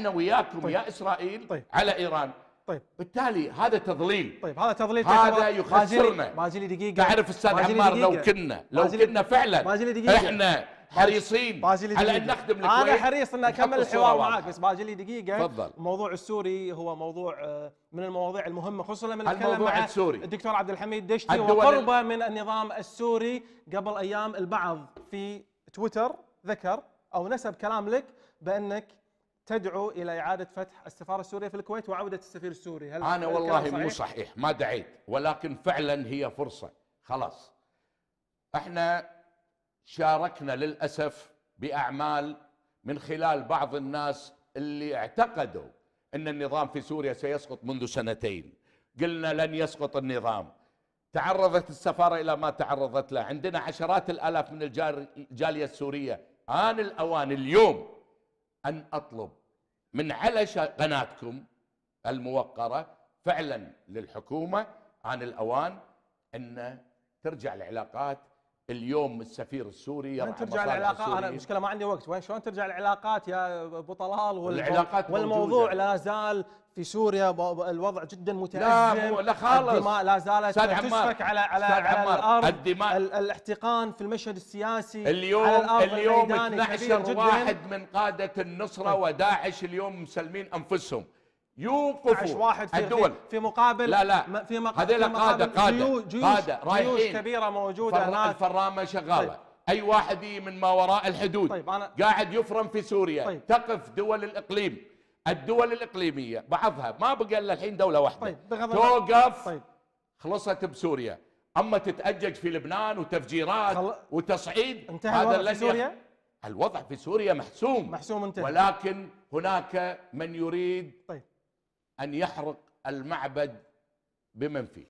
احنا وياكم طيب. يا اسرائيل طيب. على ايران طيب بالتالي هذا تضليل طيب هذا تضليل هذا يخسرنا مازلي دقيقه تعرف استاذ عمار لو كنا لو بازلي كنا فعلا بازلي دقيقة. احنا حريصين بازلي على ان نخدم الكويت انا حريص ان اكمل الحوار معك بس باجلي دقيقه تفضل الموضوع السوري هو موضوع آه، من المواضيع المهمه خصوصا لما نتكلم مع السوري. الدكتور عبد الحميد دشتي وقربه من النظام السوري قبل ايام البعض في تويتر ذكر او نسب كلام لك بانك تدعو الى اعاده فتح السفاره السوريه في الكويت وعوده السفير السوري هل انا والله مو صحيح ما دعيت ولكن فعلا هي فرصه خلاص احنا شاركنا للاسف باعمال من خلال بعض الناس اللي اعتقدوا ان النظام في سوريا سيسقط منذ سنتين قلنا لن يسقط النظام تعرضت السفاره الى ما تعرضت له عندنا عشرات الالاف من الجاليه السوريه ان الاوان اليوم ان اطلب من على قناتكم الموقرة فعلا للحكومة عن الأوان أن ترجع العلاقات اليوم السفير السوري يرعى ترجع العلاقات انا المشكله ما عندي وقت وين شلون ترجع العلاقات يا ابو طلال والعلاقات والموضوع موجودة. لا زال في سوريا الوضع جدا متأزم لا لا خالص الدماء لا زالت تسفك على على, على الارض الدماء الاحتقان في المشهد السياسي اليوم على الأرض اليوم 12 واحد من قاده النصره وداعش اليوم مسلمين انفسهم يوقفوا واحد في الدول في مقابل لا لا في مقابل هذول قاده قاده جيوش, جيوش قاده رايحين جيوش كبيره موجوده هناك الفرامه شغاله طيب. اي واحد من ما وراء الحدود طيب أنا قاعد يفرم في سوريا طيب. تقف دول الاقليم الدول الاقليميه بعضها ما بقى الا الحين دوله واحده طيب. توقف طيب. خلصت بسوريا اما تتاجج في لبنان وتفجيرات وتصعيد انتهى هذا في سوريا الوضع في سوريا محسوم محسوم انتهى ولكن هناك من يريد طيب. أن يحرق المعبد بمن فيه